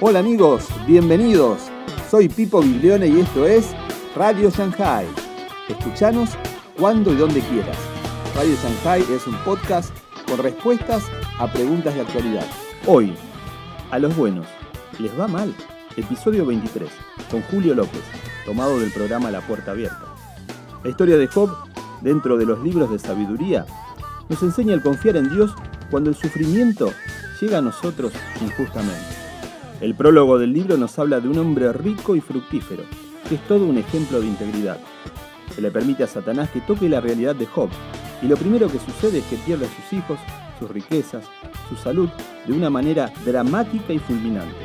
Hola amigos, bienvenidos. Soy Pipo Biblione y esto es Radio Shanghai. Escuchanos cuando y donde quieras. Radio Shanghai es un podcast con respuestas a preguntas de actualidad. Hoy, a los buenos, ¿les va mal? Episodio 23, con Julio López, tomado del programa La Puerta Abierta. La historia de Job, dentro de los libros de sabiduría, nos enseña el confiar en Dios cuando el sufrimiento llega a nosotros injustamente. El prólogo del libro nos habla de un hombre rico y fructífero, que es todo un ejemplo de integridad. Se le permite a Satanás que toque la realidad de Job, y lo primero que sucede es que pierde a sus hijos, sus riquezas, su salud, de una manera dramática y fulminante.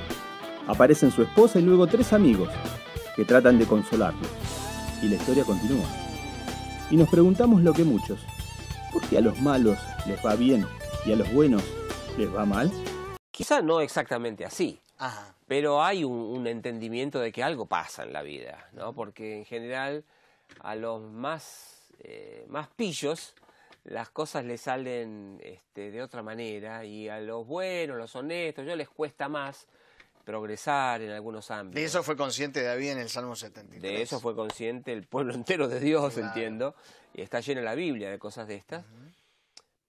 Aparecen su esposa y luego tres amigos, que tratan de consolarlo. Y la historia continúa. Y nos preguntamos lo que muchos, ¿por qué a los malos les va bien y a los buenos les va mal? Quizá no exactamente así. Pero hay un, entendimiento de que algo pasa en la vida, ¿no? Porque en general a los más, eh, más pillos las cosas les salen este, de otra manera y a los buenos, los honestos, yo les cuesta más progresar en algunos ámbitos. De eso fue consciente David en el Salmo 73. De eso fue consciente el pueblo entero de Dios, entiendo, y está llena la Biblia de cosas de estas.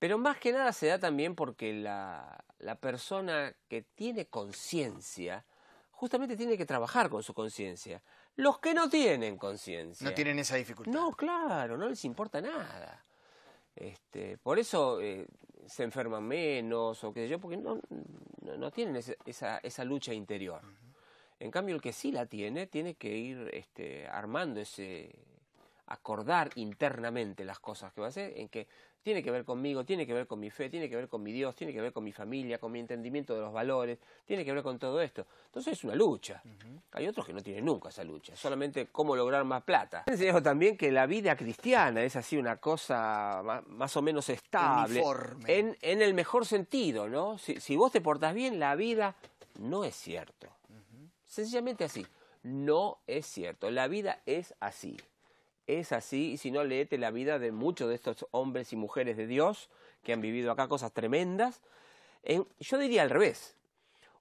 Pero más que nada se da también porque la, la persona que tiene conciencia, justamente tiene que trabajar con su conciencia. Los que no tienen conciencia. No tienen esa dificultad. No, claro, no les importa nada. Este, por eso eh, se enferman menos o qué sé yo, porque no, no, tienen esa, lucha interior. En cambio, el que sí la tiene, tiene que ir este, armando ese, acordar internamente las cosas que va a hacer, en que tiene que ver conmigo, tiene que ver con mi fe, tiene que ver con mi Dios, tiene que ver con mi familia, con mi entendimiento de los valores, tiene que ver con todo esto. Entonces es una lucha. Hay otros que no tienen nunca esa lucha, solamente cómo lograr más plata. Enseño también que la vida cristiana es así una cosa más, o menos estable. En, el mejor sentido, ¿no? Si, vos te portás bien, la vida no es cierto. Sencillamente así. No es cierto. La vida es así es así, y si no, leete la vida de muchos de estos hombres y mujeres de Dios que han vivido acá cosas tremendas. yo diría al revés.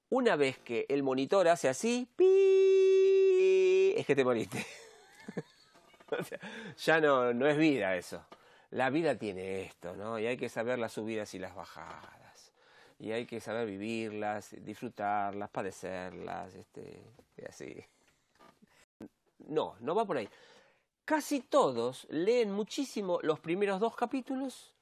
Una vez que el monitor hace así, ¡pi! es que te moriste. ya no, no es vida eso. La vida tiene esto, ¿no? Y hay que saber las subidas y las bajadas. Y hay que saber vivirlas, disfrutarlas, padecerlas, este, y así. No, no va por ahí casi todos leen muchísimo los primeros dos capítulos.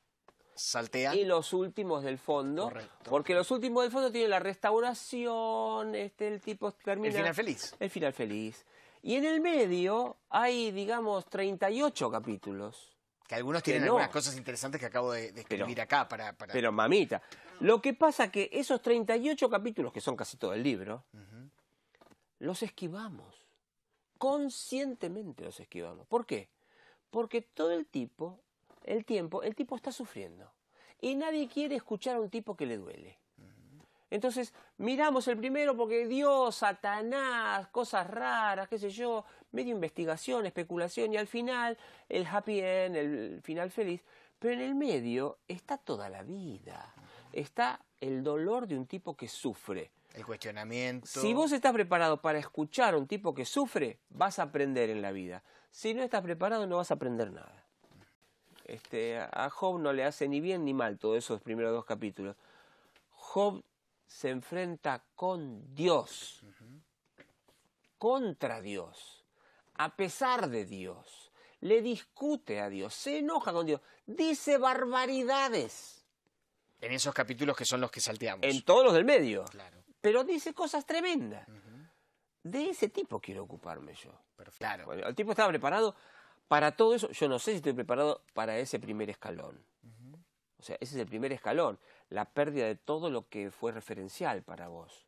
Saltean. Y los últimos del fondo. Porque los últimos del fondo tienen la restauración, este, el tipo termina... El final feliz. El final feliz. Y en el medio hay, digamos, 38 capítulos. Que algunos tienen algunas cosas interesantes que acabo de, escribir acá para, Pero mamita, lo que pasa que esos 38 capítulos, que son casi todo el libro, los esquivamos conscientemente los esquivamos. ¿Por qué? Porque todo el tipo, el tiempo, el tipo está sufriendo. Y nadie quiere escuchar a un tipo que le duele. Entonces, miramos el primero porque Dios, Satanás, cosas raras, qué sé yo, medio investigación, especulación y al final el happy end, el final feliz. Pero en el medio está toda la vida, está el dolor de un tipo que sufre. El cuestionamiento. Si vos estás preparado para escuchar a un tipo que sufre, vas a aprender en la vida. Si no estás preparado, no vas a aprender nada. Este, a Job no le hace ni bien ni mal todos esos primeros dos capítulos. Job se enfrenta con Dios, contra Dios, a pesar de Dios. Le discute a Dios, se enoja con Dios, dice barbaridades. En esos capítulos que son los que salteamos. En todos los del medio. Claro pero dice cosas tremendas. De ese tipo quiero ocuparme yo. Claro. el tipo estaba preparado para todo eso. Yo no sé si estoy preparado para ese primer escalón. O sea, ese es el primer escalón, la pérdida de todo lo que fue referencial para vos.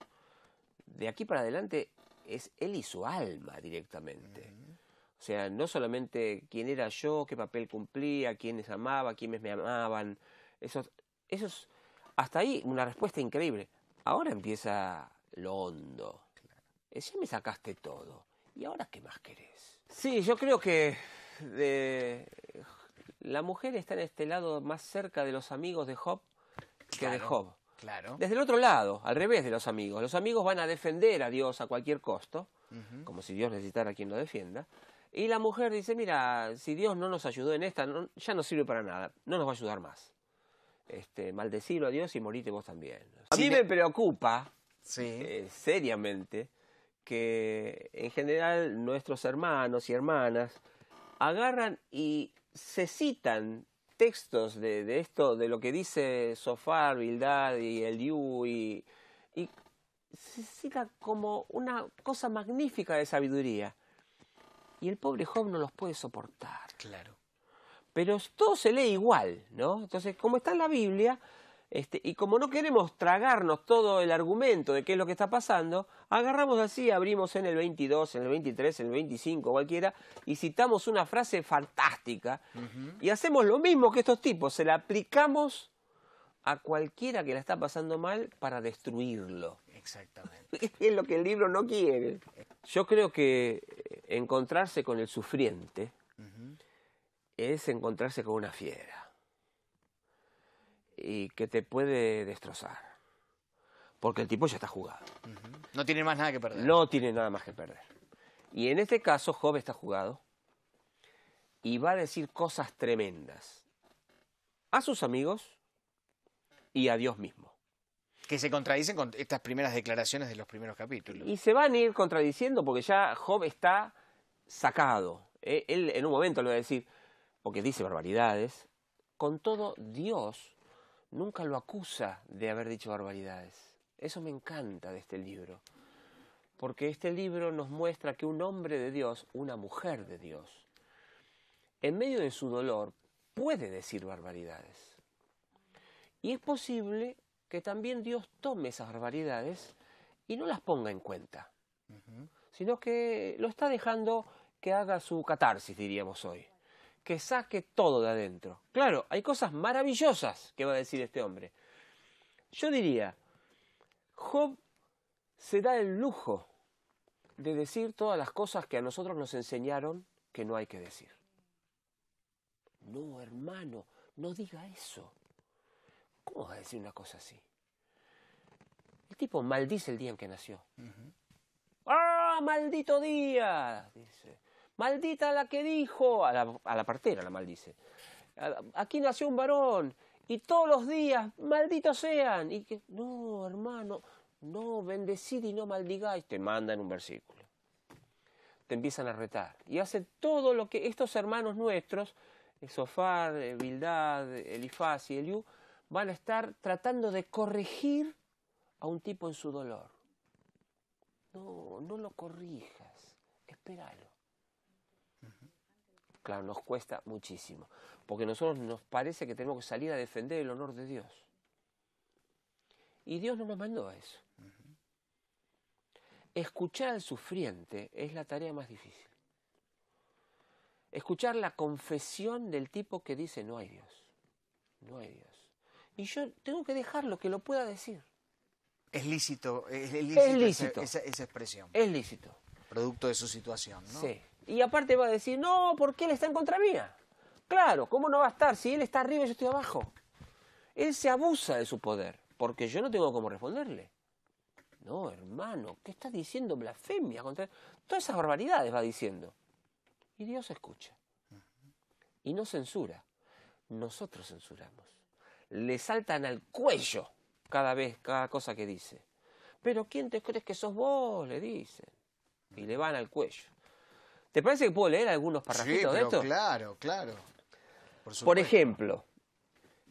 De aquí para adelante es él y su alma directamente. O sea, no solamente quién era yo, qué papel cumplía, quiénes amaba, quiénes me amaban. esos, eso hasta ahí una respuesta increíble. Ahora empieza lo hondo. Ya me sacaste todo. ¿Y ahora qué más querés? Sí, yo creo que la mujer está en este lado más cerca de los amigos de Job que de Job. Claro. Desde el otro lado, al revés de los amigos. Los amigos van a defender a Dios a cualquier costo, como si Dios necesitara a quien lo defienda. Y la mujer dice, mira, si Dios no nos ayudó en esta, ya no sirve para nada, no nos va a ayudar más este, maldecirlo a Dios y morite vos también. A mí me preocupa eh, seriamente que en general nuestros hermanos y hermanas agarran y se citan textos de, esto, de lo que dice Sofar, Bildad y el y, y se cita como una cosa magnífica de sabiduría. Y el pobre Job no los puede soportar. Claro pero todo se lee igual, ¿no? Entonces, como está en la Biblia, este, y como no queremos tragarnos todo el argumento de qué es lo que está pasando, agarramos así, abrimos en el 22, en el 23, en el 25, cualquiera, y citamos una frase fantástica y hacemos lo mismo que estos tipos, se la aplicamos a cualquiera que la está pasando mal para destruirlo. Exactamente. es lo que el libro no quiere. Eh, Yo creo que eh, encontrarse con el sufriente es encontrarse con una fiera y que te puede destrozar. Porque el tipo ya está jugado. No tiene más nada que perder. No tiene nada más que perder. Y en este caso, Job está jugado y va a decir cosas tremendas a sus amigos y a Dios mismo. Que se contradicen con estas primeras declaraciones de los primeros capítulos. Y se van a ir contradiciendo porque ya Job está sacado. Eh, él en un momento le va a decir, o que dice barbaridades, con todo Dios nunca lo acusa de haber dicho barbaridades. Eso me encanta de este libro, porque este libro nos muestra que un hombre de Dios, una mujer de Dios, en medio de su dolor puede decir barbaridades. Y es posible que también Dios tome esas barbaridades y no las ponga en cuenta, sino que lo está dejando que haga su catarsis, diríamos hoy que saque todo de adentro. Claro, hay cosas maravillosas que va a decir este hombre. Yo diría, Job se da el lujo de decir todas las cosas que a nosotros nos enseñaron que no hay que decir. No, hermano, no diga eso. ¿Cómo vas a decir una cosa así? El tipo maldice el día en que nació. ¡Ah, maldito día! Dice. Maldita la que dijo, a la, partera la maldice. Aquí nació un varón y todos los días, malditos sean. Y que, no, hermano, no, bendecid y no maldigáis. Te mandan un versículo. Te empiezan a retar. Y hace todo lo que estos hermanos nuestros, Sofar, Bildad, Elifaz y Eliú, van a estar tratando de corregir a un tipo en su dolor. No, no lo corrijas, espéralo. Claro, nos cuesta muchísimo, porque nosotros nos parece que tenemos que salir a defender el honor de Dios. Y Dios no nos mandó a eso. Escuchar al sufriente es la tarea más difícil. Escuchar la confesión del tipo que dice no hay Dios, no hay Dios. Y yo tengo que dejarlo, que lo pueda decir. Es lícito, es lícito, Esa, esa, expresión. Es lícito. Producto de su situación, ¿no? Sí. Y aparte va a decir, no, porque él está en contra mía. Claro, ¿cómo no va a estar? Si él está arriba y yo estoy abajo. Él se abusa de su poder, porque yo no tengo cómo responderle. No, hermano, ¿qué estás diciendo? Blasfemia contra... Todas esas barbaridades va diciendo. Y Dios escucha. Y no censura. Nosotros censuramos. Le saltan al cuello cada vez, cada cosa que dice. Pero ¿quién te crees que sos vos? Le dicen. Y le van al cuello. ¿Te parece que puedo leer algunos parrajitos de esto? Claro, claro. Por, ejemplo,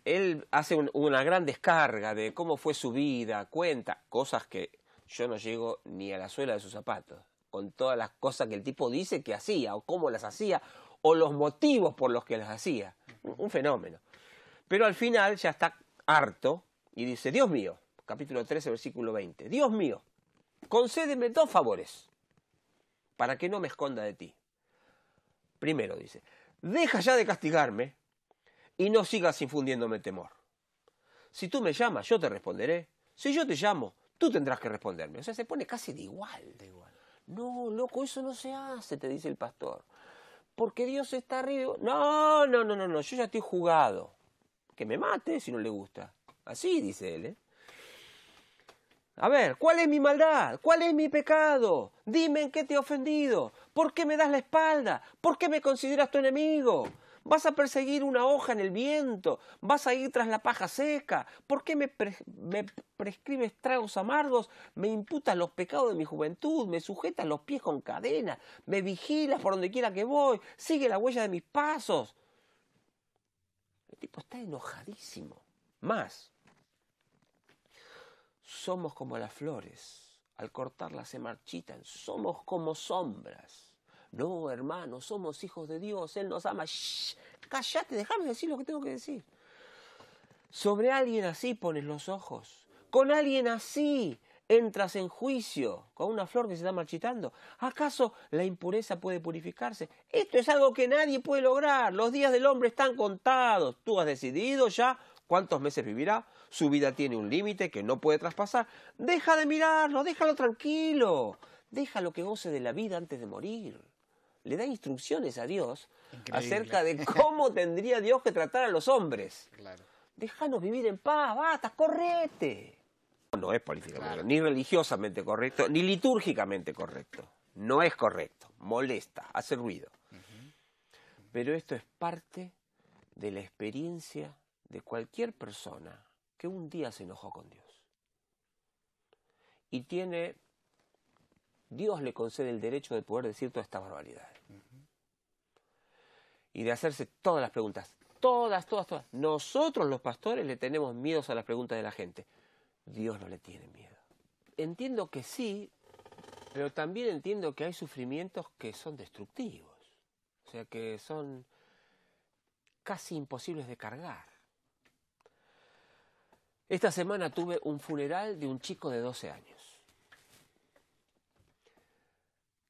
él hace una gran descarga de cómo fue su vida, cuenta cosas que yo no llego ni a la suela de sus zapatos, con todas las cosas que el tipo dice que hacía, o cómo las hacía, o los motivos por los que las hacía. Un, un fenómeno. Pero al final ya está harto y dice, Dios mío, capítulo 13, versículo 20, Dios mío, concédeme dos favores para que no me esconda de ti. Primero dice, deja ya de castigarme y no sigas infundiéndome temor. Si tú me llamas, yo te responderé. Si yo te llamo, tú tendrás que responderme. O sea, se pone casi de igual. De igual. No, loco, eso no se hace, te dice el pastor. Porque Dios está arriba. No, no, no, no, no, yo ya estoy jugado. Que me mate si no le gusta. Así dice él, ¿eh? A ver, ¿cuál es mi maldad? ¿Cuál es mi pecado? Dime en qué te he ofendido. ¿Por qué me das la espalda? ¿Por qué me consideras tu enemigo? ¿Vas a perseguir una hoja en el viento? ¿Vas a ir tras la paja seca? ¿Por qué me, prescribes tragos amargos? ¿Me imputas los pecados de mi juventud? ¿Me sujetas los pies con cadena? ¿Me vigilas por donde quiera que voy? ¿Sigue la huella de mis pasos? El tipo está enojadísimo. Más, somos como las flores, al cortarlas se marchitan, somos como sombras. No, hermano, somos hijos de Dios, Él nos ama. cállate, déjame decir lo que tengo que decir. Sobre alguien así pones los ojos. Con alguien así entras en juicio con una flor que se está marchitando? ¿Acaso la impureza puede purificarse? Esto es algo que nadie puede lograr. Los días del hombre están contados. Tú has decidido ya cuántos meses vivirá, su vida tiene un límite que no puede traspasar. Deja de mirarlo, déjalo tranquilo, Deja lo que goce de la vida antes de morir. Le da instrucciones a Dios acerca de cómo tendría Dios que tratar a los hombres. Claro. Déjanos vivir en paz, basta, correte. No es políticamente, ni religiosamente correcto, ni litúrgicamente correcto. No es correcto, molesta, hace ruido. Pero esto es parte de la experiencia de cualquier persona que un día se enojó con Dios. Y tiene, Dios le concede el derecho de poder decir todas estas barbaridades. Y de hacerse todas las preguntas, todas, todas, todas. Nosotros los pastores le tenemos miedos a las preguntas de la gente. Dios no le tiene miedo. Entiendo que sí, pero también entiendo que hay sufrimientos que son destructivos, o sea, que son casi imposibles de cargar. Esta semana tuve un funeral de un chico de 12 años,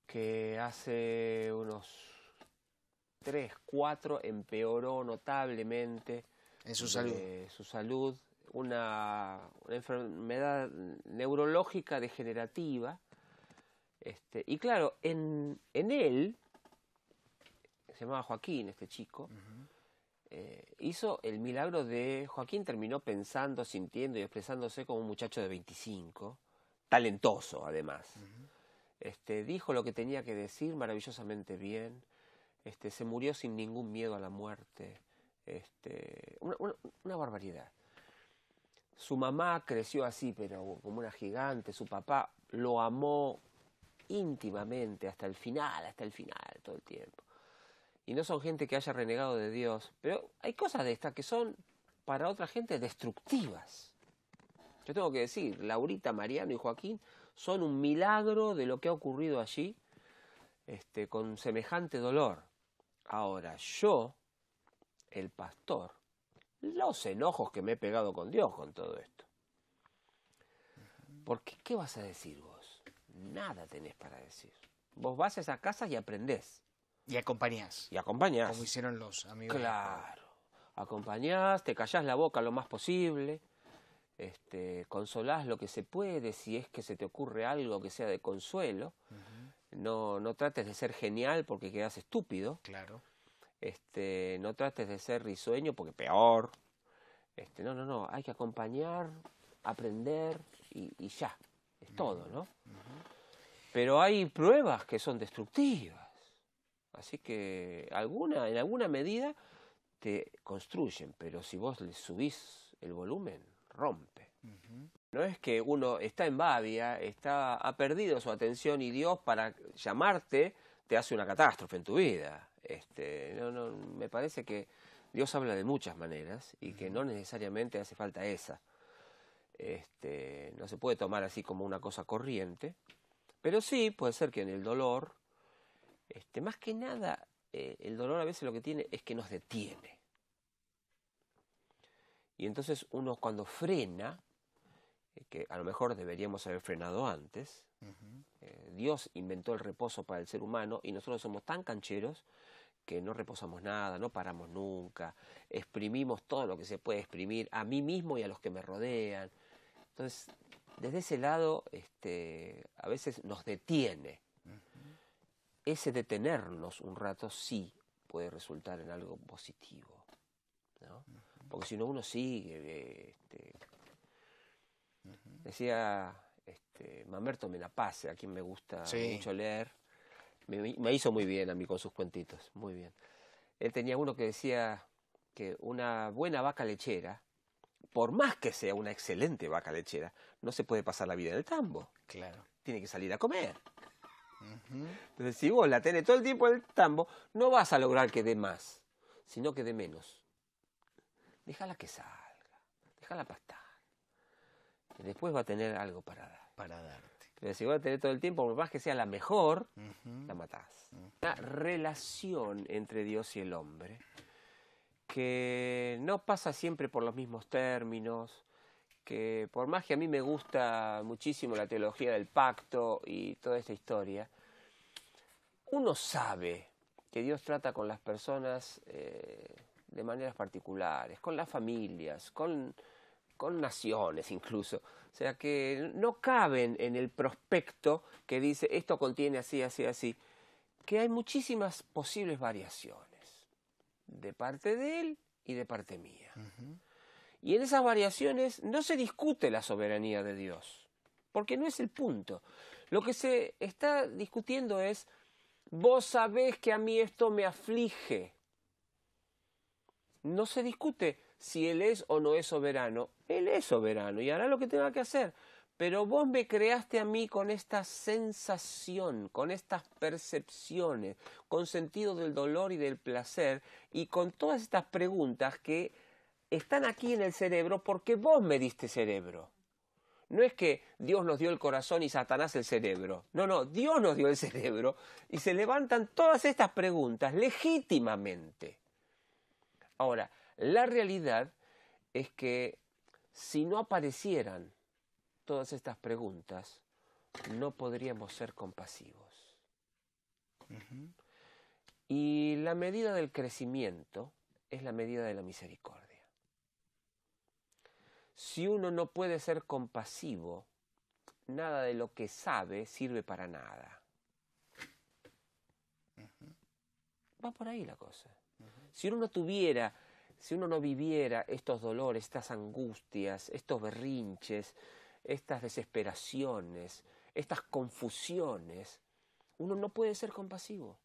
que hace unos 3, 4 empeoró notablemente en su salud. Su salud una, enfermedad neurológica degenerativa. Este, y claro, en, él, se llamaba Joaquín este chico, eh, hizo el milagro de Joaquín, terminó pensando, sintiendo y expresándose como un muchacho de 25, talentoso además. este, dijo lo que tenía que decir maravillosamente bien, este, se murió sin ningún miedo a la muerte, este, una barbaridad. Su mamá creció así, pero como una gigante, su papá lo amó íntimamente hasta el final, hasta el final, todo el tiempo y no son gente que haya renegado de Dios, pero hay cosas de estas que son para otra gente destructivas. Yo tengo que decir, Laurita, Mariano y Joaquín son un milagro de lo que ha ocurrido allí este, con semejante dolor. Ahora, yo, el pastor, los enojos que me he pegado con Dios con todo esto. Porque, ¿qué vas a decir vos? Nada tenés para decir. Vos vas a esa casa y aprendés. Y acompañás. Y acompañás. Como hicieron los amigos. Claro. Acompañás, te callás la boca lo más posible, este, consolás lo que se puede, si es que se te ocurre algo que sea de consuelo. no, no trates de ser genial porque quedas estúpido. Claro. Este, no trates de ser risueño porque peor. Este, no, no, no, hay que acompañar, aprender y, ya. Es todo, ¿no? Pero hay pruebas que son destructivas. Así que alguna, en alguna medida te construyen, pero si vos le subís el volumen, rompe. No es que uno está en Babia, está, ha perdido su atención y Dios para llamarte te hace una catástrofe en tu vida. Este, no, me parece que Dios habla de muchas maneras y que no necesariamente hace falta esa. Este, no se puede tomar así como una cosa corriente, pero sí puede ser que en el dolor este, más que nada, eh, el dolor a veces lo que tiene es que nos detiene. Y entonces uno cuando frena, eh, que a lo mejor deberíamos haber frenado antes, eh, Dios inventó el reposo para el ser humano y nosotros somos tan cancheros que no reposamos nada, no paramos nunca, exprimimos todo lo que se puede exprimir a mí mismo y a los que me rodean. Entonces, desde ese lado, este, a veces nos detiene ese detenernos un rato sí puede resultar en algo positivo. ¿no? Porque si no uno sigue. Este, decía este, Mamerto Menapase, a quien me gusta mucho leer, me, me, hizo muy bien a mí con sus cuentitos, muy bien. Él tenía uno que decía que una buena vaca lechera, por más que sea una excelente vaca lechera, no se puede pasar la vida en el tambo. Claro. Tiene que salir a comer. Entonces, si vos la tenés todo el tiempo en el tambo, no vas a lograr que dé más, sino que dé menos. Déjala que salga, déjala pastar. Y después va a tener algo para dar. Para darte. Pero si vos la tenés todo el tiempo, por más que sea la mejor, la matás. Una relación entre Dios y el hombre que no pasa siempre por los mismos términos, que por más que a mí me gusta muchísimo la teología del pacto y toda esta historia, uno sabe que Dios trata con las personas eh, de maneras particulares, con las familias, con, con naciones incluso. O sea que no caben en el prospecto que dice esto contiene así, así, así, que hay muchísimas posibles variaciones de parte de él y de parte mía. Y en esas variaciones no se discute la soberanía de Dios, porque no es el punto. Lo que se está discutiendo es, vos sabés que a mí esto me aflige. No se discute si Él es o no es soberano. Él es soberano y hará lo que tenga que hacer. Pero vos me creaste a mí con esta sensación, con estas percepciones, con sentido del dolor y del placer y con todas estas preguntas que están aquí en el cerebro porque vos me diste cerebro. No es que Dios nos dio el corazón y Satanás el cerebro. No, no, Dios nos dio el cerebro y se levantan todas estas preguntas legítimamente. Ahora, la realidad es que si no aparecieran todas estas preguntas, no podríamos ser compasivos. Y la medida del crecimiento es la medida de la misericordia. Si uno no puede ser compasivo, nada de lo que sabe sirve para nada. Va por ahí la cosa. Si uno no tuviera, si uno no viviera estos dolores, estas angustias, estos berrinches, estas desesperaciones, estas confusiones, uno no puede ser compasivo.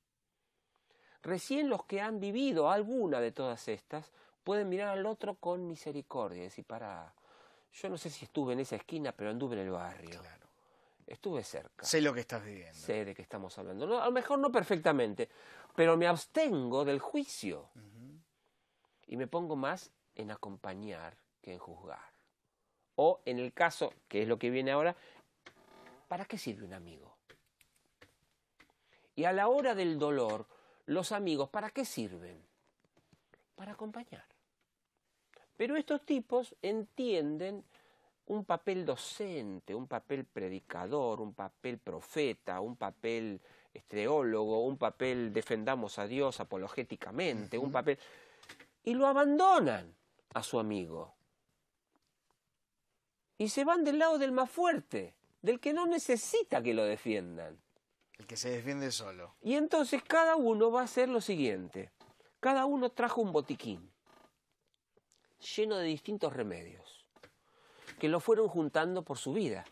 Recién los que han vivido alguna de todas estas pueden mirar al otro con misericordia y decir, para, yo no sé si estuve en esa esquina, pero anduve en el barrio. Estuve cerca. Sé lo que estás viviendo. Sé de qué estamos hablando. a lo mejor no perfectamente, pero me abstengo del juicio. Y me pongo más en acompañar que en juzgar. O en el caso, que es lo que viene ahora, ¿para qué sirve un amigo? Y a la hora del dolor, los amigos, ¿para qué sirven? Para acompañar. Pero estos tipos entienden un papel docente, un papel predicador, un papel profeta, un papel estreólogo, un papel defendamos a Dios apologéticamente, un papel... Y lo abandonan a su amigo. Y se van del lado del más fuerte, del que no necesita que lo defiendan. El que se defiende solo. Y entonces cada uno va a hacer lo siguiente. Cada uno trajo un botiquín lleno de distintos remedios, que lo fueron juntando por su vida.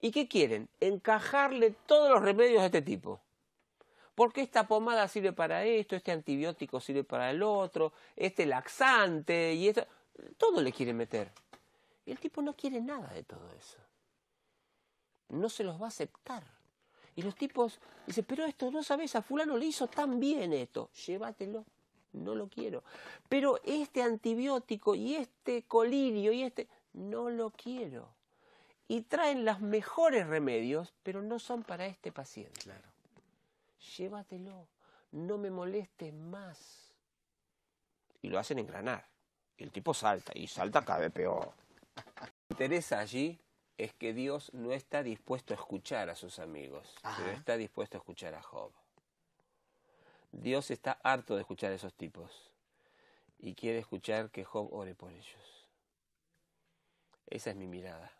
¿Y qué quieren? Encajarle todos los remedios de este tipo. Porque esta pomada sirve para esto, este antibiótico sirve para el otro, este laxante y esto. Todo le quieren meter. Y el tipo no quiere nada de todo eso. No se los va a aceptar. Y los tipos dicen, pero esto no sabes, a fulano le hizo tan bien esto, llévatelo no lo quiero. Pero este antibiótico y este colirio y este, no lo quiero. Y traen los mejores remedios, pero no son para este paciente. Claro. Llévatelo, no me moleste más. Y lo hacen engranar. el tipo salta, y salta cada vez peor. Lo que interesa allí es que Dios no está dispuesto a escuchar a sus amigos, pero está dispuesto a escuchar a Job. Dios está harto de escuchar a esos tipos y quiere escuchar que Job ore por ellos. Esa es mi mirada.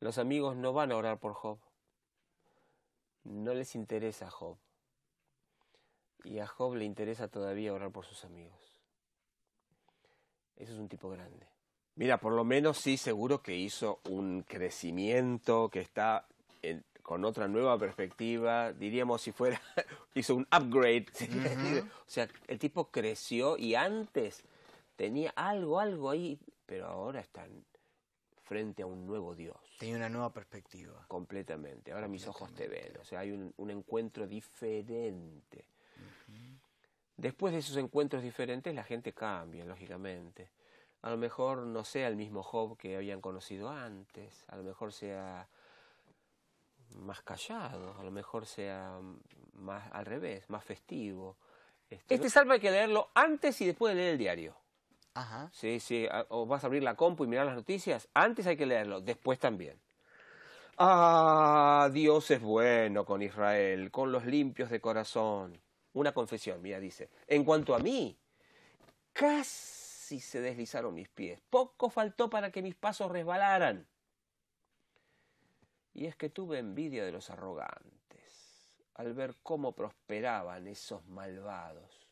Los amigos no van a orar por Job. No les interesa a Job. Y a Job le interesa todavía orar por sus amigos. Eso es un tipo grande. Mira, por lo menos sí, seguro que hizo un crecimiento que está en, con otra nueva perspectiva, diríamos si fuera, hizo un upgrade. O sea, el tipo creció y antes tenía algo, algo ahí, pero ahora están frente a un nuevo Dios. Tiene una nueva perspectiva. Completamente. Ahora mis ojos te ven. O sea, hay un, encuentro diferente. Después de esos encuentros diferentes, la gente cambia, lógicamente. A lo mejor no sea el mismo Job que habían conocido antes, a lo mejor sea más callado, a lo mejor sea más al revés, más festivo. Este, este salmo hay que leerlo antes y después de leer el diario. Ajá. Sí, sí, o vas a abrir la compu y mirar las noticias, antes hay que leerlo, después también. Ah, Dios es bueno con Israel, con los limpios de corazón. Una confesión, mira, dice, en cuanto a mí, casi se deslizaron mis pies, poco faltó para que mis pasos resbalaran. Y es que tuve envidia de los arrogantes, al ver cómo prosperaban esos malvados.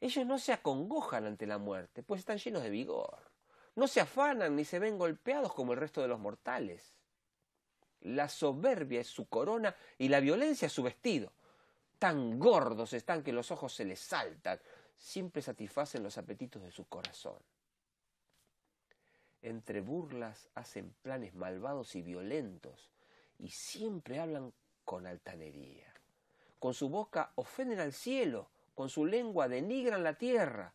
Ellos no se acongojan ante la muerte, pues están llenos de vigor. No se afanan ni se ven golpeados como el resto de los mortales. La soberbia es su corona y la violencia es su vestido. Tan gordos están que los ojos se les saltan. Siempre satisfacen los apetitos de su corazón entre burlas hacen planes malvados y violentos, y siempre hablan con altanería. Con su boca ofenden al cielo, con su lengua denigran la tierra.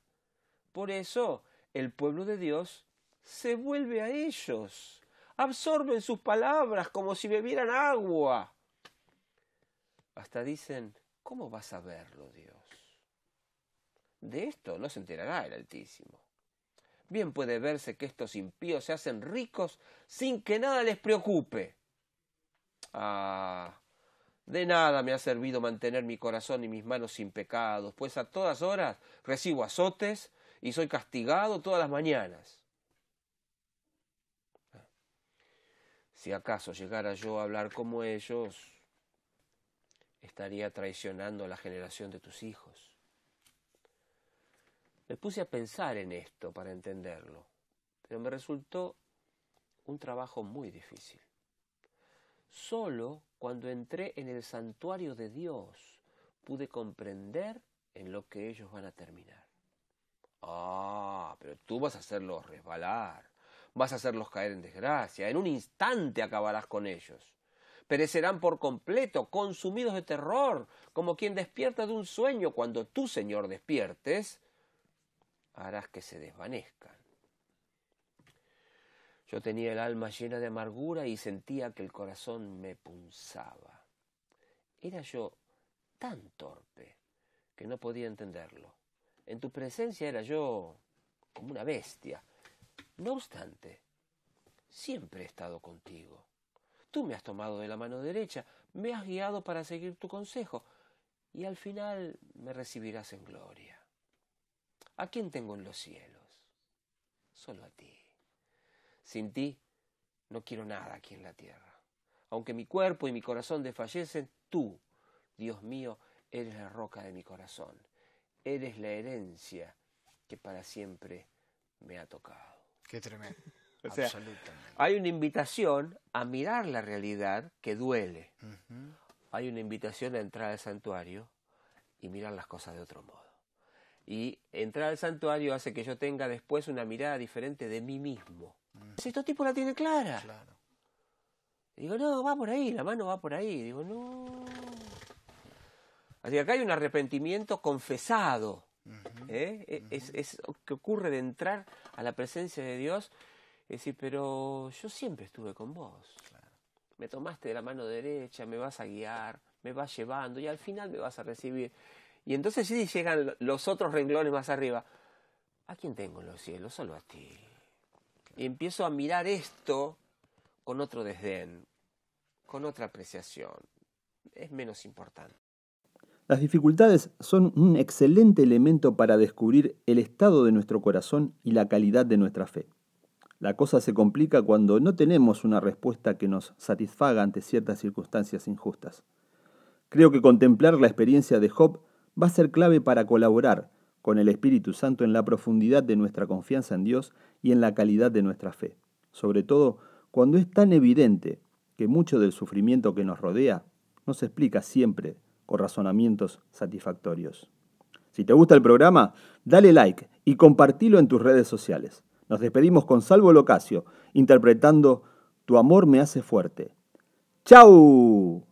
Por eso el pueblo de Dios se vuelve a ellos, absorben sus palabras como si bebieran agua. Hasta dicen, ¿cómo vas a verlo Dios? De esto no se enterará el Altísimo bien puede verse que estos impíos se hacen ricos sin que nada les preocupe. Ah, de nada me ha servido mantener mi corazón y mis manos sin pecados, pues a todas horas recibo azotes y soy castigado todas las mañanas. Si acaso llegara yo a hablar como ellos, estaría traicionando a la generación de tus hijos. Me puse a pensar en esto para entenderlo, pero me resultó un trabajo muy difícil. Solo cuando entré en el santuario de Dios pude comprender en lo que ellos van a terminar. Ah, pero tú vas a hacerlos resbalar, vas a hacerlos caer en desgracia, en un instante acabarás con ellos. Perecerán por completo, consumidos de terror, como quien despierta de un sueño cuando tú, Señor, despiertes, harás que se desvanezcan. Yo tenía el alma llena de amargura y sentía que el corazón me punzaba. Era yo tan torpe que no podía entenderlo. En tu presencia era yo como una bestia. No obstante, siempre he estado contigo. Tú me has tomado de la mano derecha, me has guiado para seguir tu consejo, y al final me recibirás en gloria. ¿A quién tengo en los cielos? Solo a ti. Sin ti no quiero nada aquí en la tierra. Aunque mi cuerpo y mi corazón desfallecen, tú, Dios mío, eres la roca de mi corazón. Eres la herencia que para siempre me ha tocado. Qué tremendo. hay una invitación a mirar la realidad que duele. Hay una invitación a entrar al santuario y mirar las cosas de otro modo. Y entrar al santuario hace que yo tenga después una mirada diferente de mí mismo. Si mm. estos tipos la tiene clara. Digo, no, va por ahí, la mano va por ahí. Digo, no. Así que acá hay un arrepentimiento confesado. ¿eh? E-, es, lo que ocurre de entrar a la presencia de Dios y decir, pero yo siempre estuve con vos. Me tomaste de la mano derecha, me vas a guiar, me vas llevando y al final me vas a recibir. Y entonces sí llegan los otros renglones más arriba. ¿A quién tengo en los cielos? Solo a ti. Y empiezo a mirar esto con otro desdén, con otra apreciación. Es menos importante. Las dificultades son un excelente elemento para descubrir el estado de nuestro corazón y la calidad de nuestra fe. La cosa se complica cuando no tenemos una respuesta que nos satisfaga ante ciertas circunstancias injustas. Creo que contemplar la experiencia de Job va a ser clave para colaborar con el Espíritu Santo en la profundidad de nuestra confianza en Dios y en la calidad de nuestra fe, sobre todo cuando es tan evidente que mucho del sufrimiento que nos rodea no se explica siempre con razonamientos satisfactorios. Si te gusta el programa, dale like y compartilo en tus redes sociales. Nos despedimos con Salvo Locasio, interpretando Tu amor me hace fuerte. ¡Chao!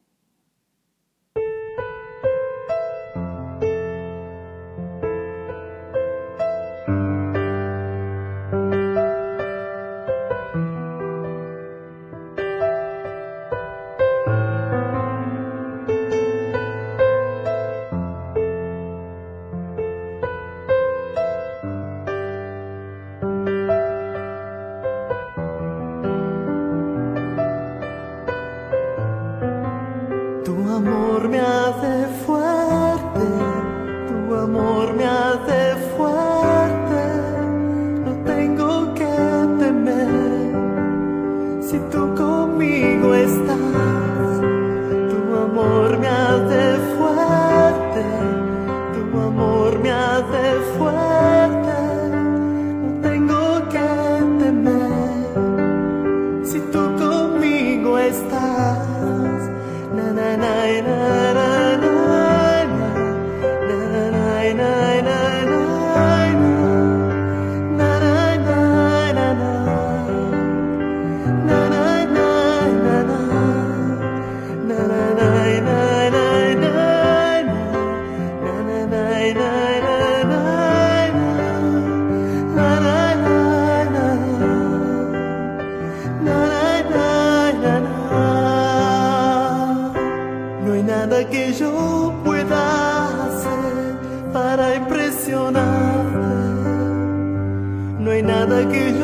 para No hay nada que